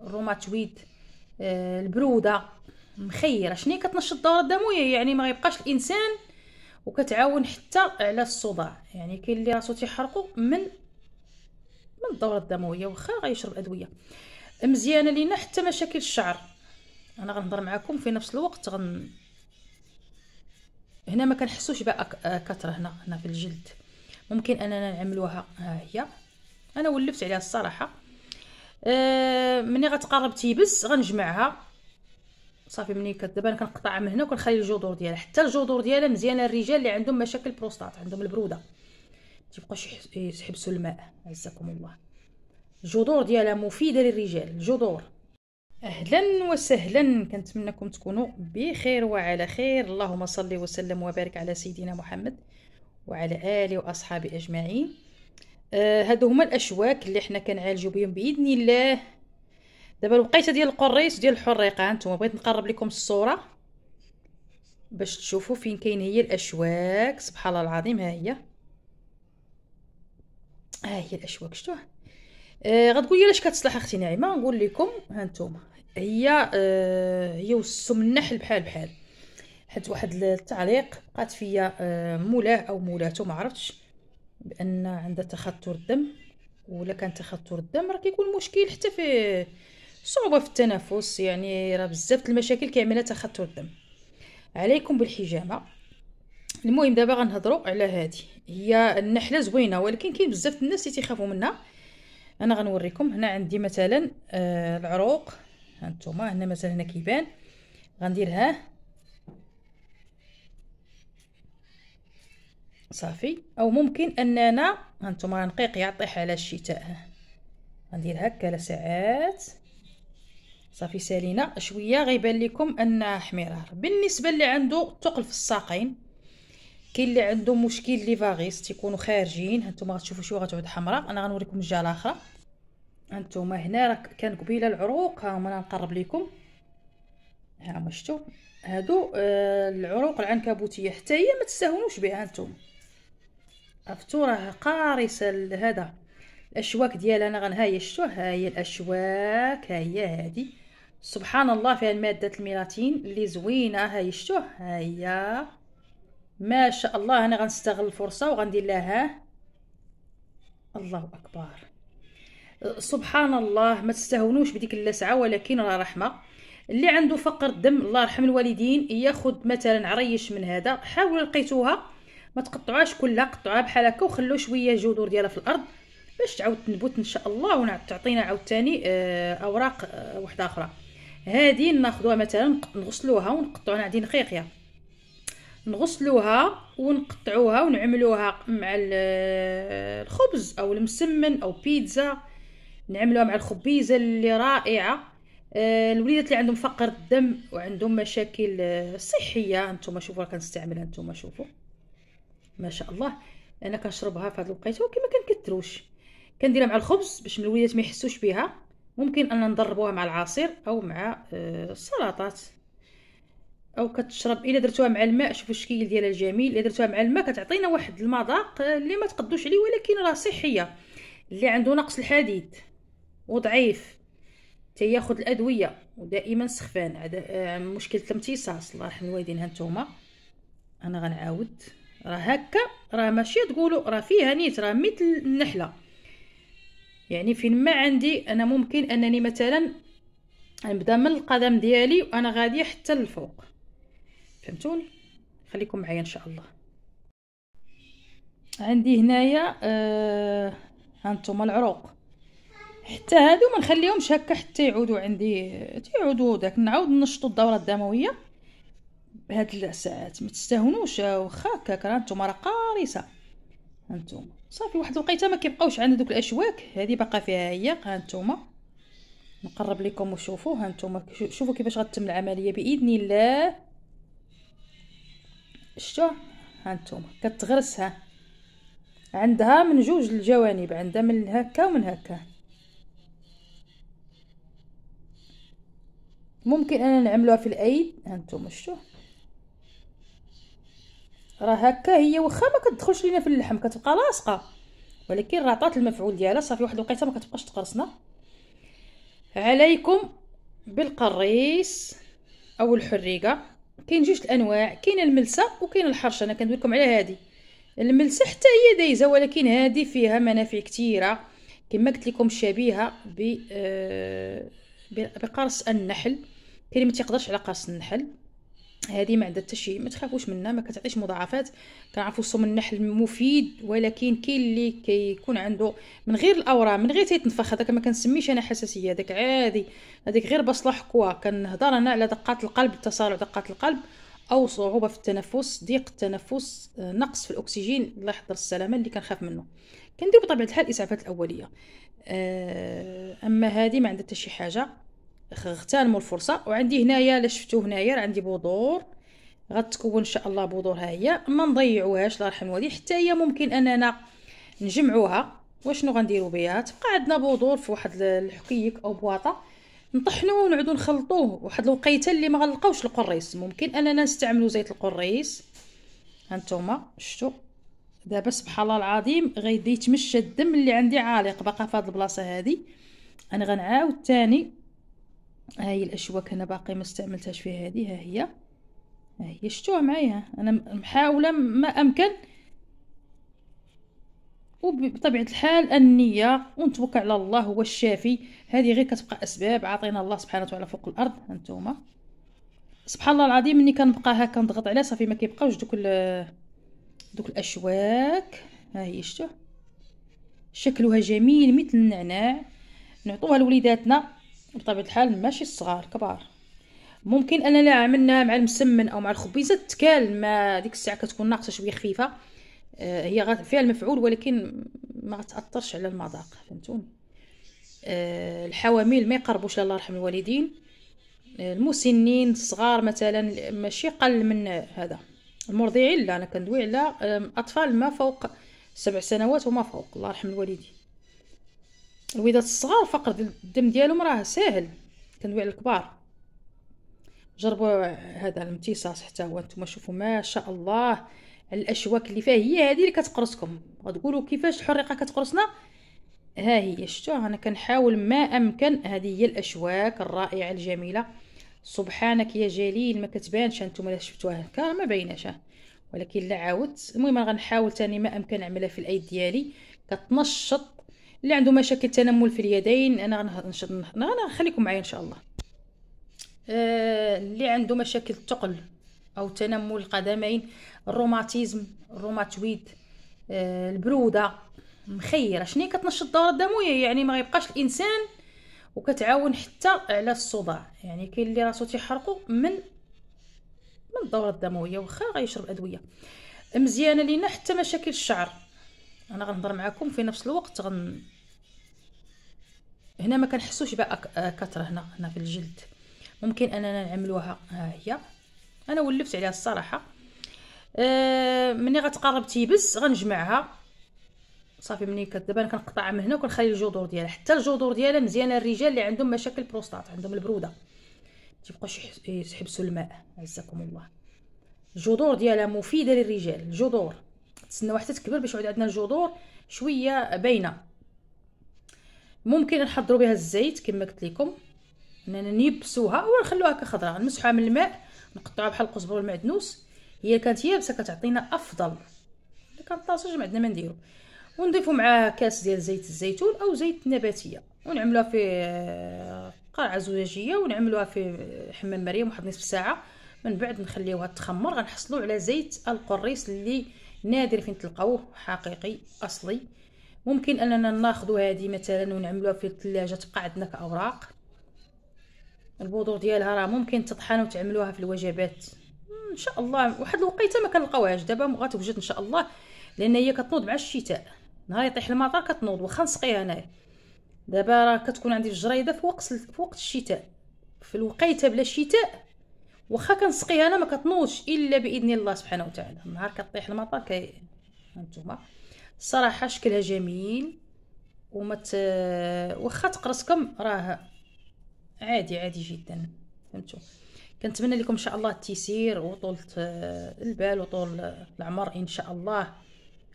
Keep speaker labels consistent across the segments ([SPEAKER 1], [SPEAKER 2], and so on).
[SPEAKER 1] الروماتويد آه، البروده مخيره شنو كتنشط الدوره الدمويه يعني ما يبقاش الانسان وكتعاون حتى على الصداع يعني كاين اللي راسو تيحرقو من من الدوره الدمويه واخا غيشرب ادويه مزيانه لينا حتى مشاكل الشعر انا غنهضر معكم في نفس الوقت غن هنا ما كنحسوش بقى آه، كثر هنا هنا في الجلد ممكن اننا نعملوها ها آه، هي انا ولفت عليها الصراحه آه ملي غتقرب تيبس غنجمعها صافي ملي دابا انا كنقطعها من هنا وكنخلي الجذور ديالها حتى الجذور ديالها مزيانه الرجال اللي عندهم مشاكل بروستات عندهم البروده تيبقاوش إيه، يحبسوا الماء عزكم الله الجذور ديالها مفيده للرجال الجذور اهلا وسهلا كنتمنىكم تكونوا بخير وعلى خير اللهم صل وسلم وبارك على سيدنا محمد وعلى اله واصحابه اجمعين آه، هادو هما الاشواك اللي حنا كنعالجو بهم باذن الله دابا الوقيته ديال القريص ديال الحريقه انتما بغيت نقرب لكم الصوره باش تشوفوا فين كاين هي الاشواك سبحان الله العظيم ها هي ها هي الاشواك شتوه آه غتقول لي علاش كتصلح اختي نعيمه نقول لكم ها انتما هي آه هي وسم النحل بحال بحال حيت واحد التعليق بقات فيا آه مولاه او مولاته ما عرفتش بان عندها تخثر الدم ولا كان تخثر الدم راه كيكون مشكل حتى في صعوبه في التنفس يعني راه بزاف المشاكل كيعملها تخثر الدم عليكم بالحجامه المهم دابا غنهضروا على هذه هي النحله زوينه ولكن كاين بزاف الناس اللي تيخافوا منها انا غنوريكم هنا عندي مثلا آه العروق هانتوما هنا مثلا هنا كيبان غنديرها صافي او ممكن اننا هانتوما رنقيق يعطيح على الشتاء غندير هكا لساعات صافي سالينا شويه غيبان لكم انها حمرار بالنسبه اللي عنده ثقل في الساقين كاين اللي عنده مشكل لي فاغيس تيكونوا خارجين هانتوما غتشوفوا شويه غتعود حمراء انا غنوريكم الجهه الاخرى هانتوما هنا راه كان قبيله العروق ها هما نقرب لكم ها هما شفتوا هادو آه العروق العنكبوتيه حتى هي ما تستهونوش بها هانتوما عرفتو راه قارصه هذا الاشواك ديالها انا غنهاي شتو ها هي الاشواك ها هي هذه سبحان الله فيها الماده الميلاتين اللي زوينه هاي شتو ها هي ما شاء الله انا غنستغل الفرصه وغندير لها الله اكبر سبحان الله ما تستهونوش بديك اللسعه ولكن راه رحمه اللي عنده فقر الدم الله يرحم الوالدين ياخذ مثلا عريش من هذا حاول لقيتوها ما تقطعوهاش كلها قطعوها بحال هكا وخلو شويه جذور ديالها في الارض باش تعاود تنبت ان شاء الله وتعطينا عاوتاني آه، اوراق آه، وحده اخرى هذه ناخذوها مثلا نغسلوها ونقطعوها هذه نقيقيه نغسلوها ونقطعوها ونعملوها مع آه، الخبز او المسمن او بيتزا نعملوها مع الخبيزه اللي رائعه الوليدات اللي عندهم فقر الدم وعندهم مشاكل صحيه انتم شوفوا كنستعملها انتم شوفوا ما شاء الله انا كنشربها في هذه الوقيته ولكن ما كنكثروش كنديرها مع الخبز باش الوليدات ما يحسوش بها ممكن ان نضربوها مع العصير او مع آه، السلطات او كتشرب الا درتوها مع الماء شوفوا الشكل ديالها الجميل الا درتوها مع الماء كتعطينا واحد المذاق اللي ما تقدوش عليه ولكن راه صحيه اللي عنده نقص الحديد وضعيف تياخد الادويه ودائما سخفان آه، مشكله الامتصاص الله يرحم الوالدين هانتوما انا غنعاود راه هكا راه ماشي تقولوا راه فيها نيت راه مثل النحله يعني فين ما عندي انا ممكن انني مثلا نبدا من القدم ديالي وانا غادي حتى للفوق فهمتوني خليكم معايا ان شاء الله عندي هنايا آه هانتوما العروق حتى هادو ما نخليهمش هكا حتى يعودوا عندي تيعودوا داك نعاود نشطوا الدوره الدمويه بهاد الساعات ما تستهونوش واخا هكاك راه نتوما راه قارصه هانتوما صافي واحد الوقيته ما كيبقاوش عندنا دوك الاشواك هذه باقا فيها هي هانتوما نقرب لكم وشوفوا هانتوما شوفوا كيفاش غتتم العمليه باذن الله شتو هانتوما كتغرسها عندها من جوج الجوانب عندها من هكا ومن هكا ممكن انا نعملوها في الايد هانتوما شتو راه هكا هي واخا ما كتدخلش لينا في اللحم كتبقى لاصقه ولكن راه عطات المفعول ديالها صافي واحد الوقيته ما كتبقاش تقرصنا عليكم بالقريص او الحريقه كاين جوج الانواع كاين الملسه وكاين الحرشه انا كندوي لكم على هذه الملسه حتى هي دايزه ولكن هذه فيها منافع كثيره كما قلت لكم شبيهه ب آه، بقرص النحل كاين ما تيقدرش على قرص النحل هذه ما عندها حتى شي ما تخافوش منها ما كتعطيش مضاعفات كنعرفوا صوم النحل مفيد ولكن كاين اللي كيكون عنده من غير الاورام من غير تيتنفخ هذاك ما كنسميش انا حساسيه هذاك عادي هذيك غير بصله حكوه كنهضر انا على دقات القلب تسارع دقات القلب او صعوبه في التنفس ضيق التنفس آه، نقص في الاكسجين الله يحضر السلامه اللي كنخاف منه كندير بطبيعه الحال الاسعافات الاوليه آه، اما هذه ما عندها حتى شي حاجه غنغتنموا الفرصه وعندي هنايا الا شفتو هنايا راه عندي بودور غتكون ان شاء الله بودور ها هي ما نضيعوهاش الله يرحم والديه حتى هي ممكن اننا نجمعوها وشنو غنديروا بها تبقى عندنا بودور في واحد الحكيك او بواطه نطحنوه ونعودو نخلطوه واحد الوقيته اللي ما غنلقاوش القريص ممكن اننا نستعملو زيت القريص هانتوما شفتوا دابا سبحان الله العظيم غيدي يتمشى الدم اللي عندي عالق باقا في هذه البلاصه هادي انا غنعاود تاني هاي الاشواك انا باقي ما استعملتهاش في هذه ها هي ها هي شتوها معايا انا محاوله ما امكن وبطبيعه الحال النيه ونتوكل على الله هو الشافي هذه غير كتبقى اسباب عاطينا الله سبحانه وتعالى فوق الارض انتوما سبحان الله العظيم ملي كنبقى هكا نضغط عليها صافي ما كيبقاوش دوك دوك الاشواك ها هي شتو شكلها جميل مثل النعناع نعطوها لوليداتنا بطبيعه الحال ماشي الصغار كبار ممكن اننا عملنا مع المسمن او مع الخبيزه تكال ما ديك الساعه كتكون ناقصه شويه خفيفه آه هي فيها المفعول ولكن ما غتاثرش على المذاق فهمتوني آه الحوامل ما يقربوش الله يرحم الوالدين آه المسنين الصغار مثلا ماشي قل من هذا المرضعين لا انا كندوي على اطفال ما فوق سبع سنوات وما فوق الله يرحم الوالدين الوداد الصغار فقر الدم ديالهم راه ساهل كندوي على الكبار جربوا هذا الامتصاص حتى هو نتوما شوفوا ما شاء الله الاشواك اللي فيها هي هذه اللي كتقرصكم غتقولوا كيفاش الحريقه كتقرصنا ها هي شتوها انا كنحاول ما امكن هذه هي الاشواك الرائعه الجميله سبحانك يا جليل ما كتبانش انتم لا شفتوها هكا ما بايناش ولكن لا عاودت المهم غنحاول تاني ما امكن نعملها في الايد ديالي كتنشط اللي عنده مشاكل تنمل في اليدين انا غنخليكم معايا ان شاء الله آه اللي عنده مشاكل ثقل او تنمل القدمين الروماتيزم الروماتويد آه البروده مخيره شنو كتنشط الدوره الدمويه يعني ما يبقاش الانسان وكتعاون حتى على الصداع يعني كاين اللي راسو تيحرقو من من الدوره الدمويه واخا غيشرب ادويه مزيانه لينا حتى مشاكل الشعر انا غنهضر معكم في نفس الوقت غن هنا ما كنحسوش بها آه، كثره هنا هنا في الجلد ممكن اننا نعملوها ها آه، هي انا ولفت عليها الصراحه أه ملي غتقرب تيبس غنجمعها صافي ملي كدابا انا كنقطعها من هنا وكنخلي الجذور ديالها حتى الجذور ديالها مزيانه الرجال اللي عندهم مشاكل بروستات عندهم البروده تيبقاوش إيه، يحبسوا الماء عزكم الله الجذور ديالها مفيده للرجال الجذور تسناو حتى تكبر باش يعود عندنا الجذور شويه باينه ممكن نحضروا بها الزيت كما قلت لكم اننا نيبسوها هكا خضراء نمسحوها من الماء نقطعوها بحال القزبر والمعدنوس هي كانت يابسه كتعطينا افضل الا كان طاسج ما عندنا ما نديرو ونضيفوا معاه كاس ديال زيت الزيتون او زيت نباتيه ونعملوها في آه، قرعه زجاجيه ونعملوها في آه، حمام مريم واحد نصف ساعه من بعد نخليوها تخمر غنحصلوا على زيت القريص اللي نادر فين تلقاوه حقيقي اصلي ممكن اننا ناخذ هذه مثلا ونعملوها في الثلاجه تبقى عندنا كاوراق البذور ديالها راه ممكن تطحن وتعملوها في الوجبات ان شاء الله واحد الوقيته ما كنلقاوهاش دابا غتوجد ان شاء الله لان هي كتنوض مع الشتاء نهار يطيح المطر كتنوض واخا نسقيها انايا دابا راه كتكون عندي الجريده في وقت في وقت الشتاء في الوقيته بلا شتاء واخا كنسقيها انا ما كتنوضش الا باذن الله سبحانه وتعالى نهار كطيح المطر كي هانتوما صراحه شكلها جميل ومت واخا تقرصكم راه عادي عادي جدا فهمتوا كنتمنى لكم ان شاء الله التيسير وطول البال وطول العمر ان شاء الله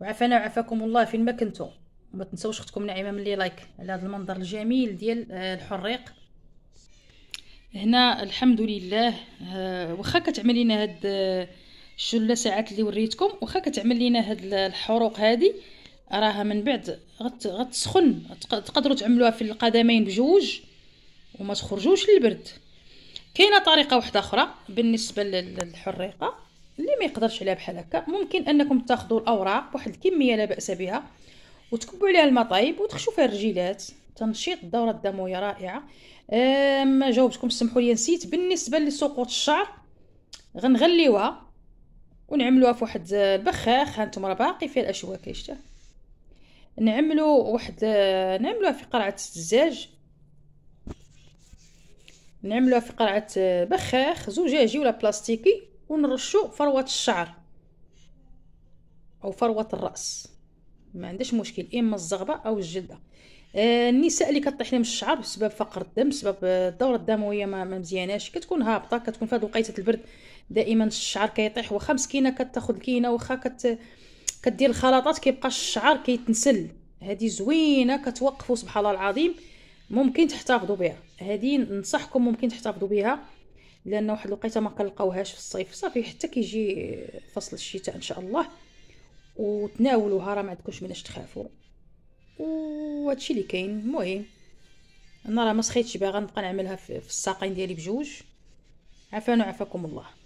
[SPEAKER 1] وعافانا وعافاكم الله فين ما كنتو وما تنساوش اختكم نعيمه ملي لايك على هذا المنظر الجميل ديال آه، الحريق هنا الحمد لله آه، واخا كتعمل هاد آه، الشله ساعات اللي وريتكم واخا كتعمل لينا هاد الحروق هادي راها من بعد غتسخن تقدروا تعملوها في القدمين بجوج وما تخرجوش للبرد كاينه طريقه واحده اخرى بالنسبه للحريقه اللي ما يقدرش عليها بحال هكا ممكن انكم تاخذوا الاوراق بواحد الكميه لا باس بها وتكبوا عليها الماء طايب وتخشوا فيها الرجيلات تنشيط الدوره الدمويه رائعه ما جاوبتكم سمحوا لي نسيت بالنسبه لسقوط الشعر غنغليوها ونعملوها في واحد البخاخ هانتوما راه باقي فيها الاشواك كيشتا نعملو واحد نعملوها في قرعه الزجاج نعملوها في قرعه بخاخ زجاجي ولا بلاستيكي ونرشو فروه الشعر او فروه الراس ما عندش مشكل اما الزغبه او الجلده آه، النساء اللي كطيح لهم الشعر بسبب فقر الدم بسبب الدوره آه، الدمويه ما مزياناش كتكون هابطه كتكون في هاد وقيته البرد دائما الشعر كيطيح واخا مسكينه كتاخذ كينه واخا كت كدير الخلاطات كيبقى الشعر كيتنسل هذه زوينه كتوقفوا سبحان الله العظيم ممكن تحتفظوا بها هذه ننصحكم ممكن تحتفظوا بها لان واحد الوقيته ما كنلقاوهاش في الصيف صافي حتى كيجي فصل الشتاء ان شاء الله وتناولوها راه ما عندكمش مناش تخافوا وهادشي اللي كاين المهم انا راه ما سخيتش باغا نبقى نعملها في الساقين ديالي بجوج عفانا عفاكم الله